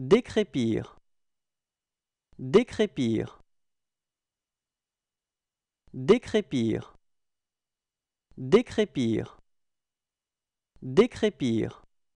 Décrépir. Décrépir. Décrépir. Décrépir. Décrépir.